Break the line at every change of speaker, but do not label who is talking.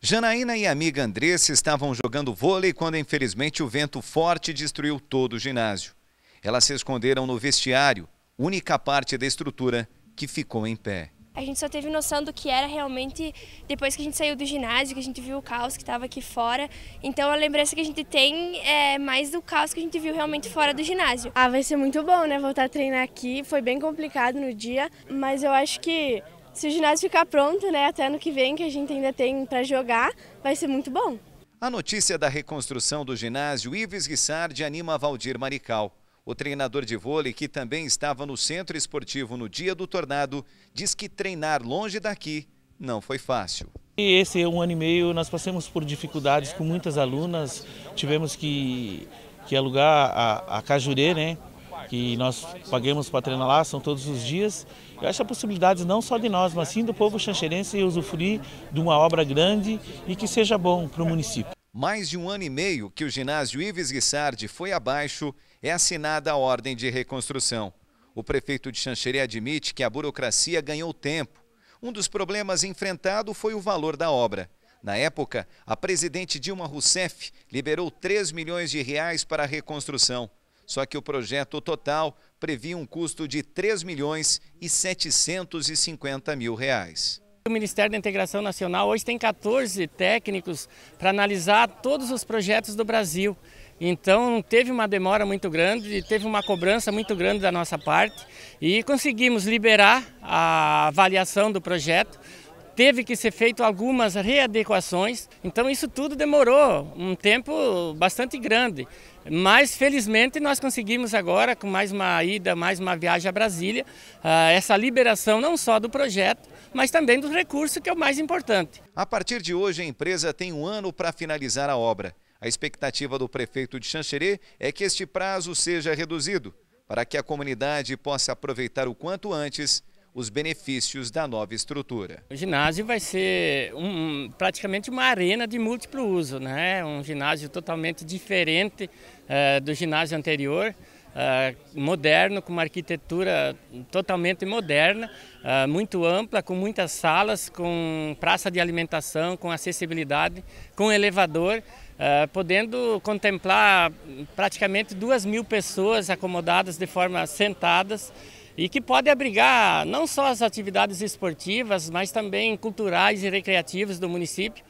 Janaína e amiga Andressa estavam jogando vôlei quando, infelizmente, o vento forte destruiu todo o ginásio. Elas se esconderam no vestiário, única parte da estrutura que ficou em pé.
A gente só teve noção do que era realmente depois que a gente saiu do ginásio, que a gente viu o caos que estava aqui fora. Então a lembrança que a gente tem é mais do caos que a gente viu realmente fora do ginásio. Ah, vai ser muito bom, né? Voltar a treinar aqui. Foi bem complicado no dia, mas eu acho que se o ginásio ficar pronto, né, até ano que vem, que a gente ainda tem para jogar, vai ser muito bom.
A notícia da reconstrução do ginásio Ives Guissardi anima Valdir Marical. O treinador de vôlei, que também estava no centro esportivo no dia do tornado, diz que treinar longe daqui não foi fácil. E esse
é um ano e meio nós passamos por dificuldades com muitas alunas, tivemos que, que alugar a, a Cajurê, né? que nós paguemos para treinar lá, são todos os
dias. Eu acho a possibilidade não só de nós, mas sim do povo xanxerense usufruir de uma obra grande e que seja bom para o município. Mais de um ano e meio que o ginásio Ives Guissardi foi abaixo, é assinada a ordem de reconstrução. O prefeito de Xanxerê admite que a burocracia ganhou tempo. Um dos problemas enfrentado foi o valor da obra. Na época, a presidente Dilma Rousseff liberou 3 milhões de reais para a reconstrução. Só que o projeto total previa um custo de 3 milhões e 750 mil reais.
O Ministério da Integração Nacional hoje tem 14 técnicos para analisar todos os projetos do Brasil. Então não teve uma demora muito grande, teve uma cobrança muito grande da nossa parte e conseguimos liberar a avaliação do projeto teve que ser feito algumas readequações, então isso tudo demorou um tempo bastante grande. Mas felizmente nós conseguimos agora, com mais uma ida, mais uma viagem a Brasília, ah,
essa liberação não só do projeto, mas também dos recursos, que é o mais importante. A partir de hoje, a empresa tem um ano para finalizar a obra. A expectativa do prefeito de Xanxerê é que este prazo seja reduzido, para que a comunidade possa aproveitar o quanto antes os benefícios da nova estrutura. O
ginásio vai ser um, praticamente uma arena de múltiplo uso, né? um ginásio totalmente diferente uh, do ginásio anterior. Uh, moderno, com uma arquitetura totalmente moderna, uh, muito ampla, com muitas salas, com praça de alimentação, com acessibilidade, com elevador, uh, podendo contemplar praticamente duas mil pessoas acomodadas de forma sentadas e que pode abrigar não só as atividades esportivas, mas também culturais e recreativas do município.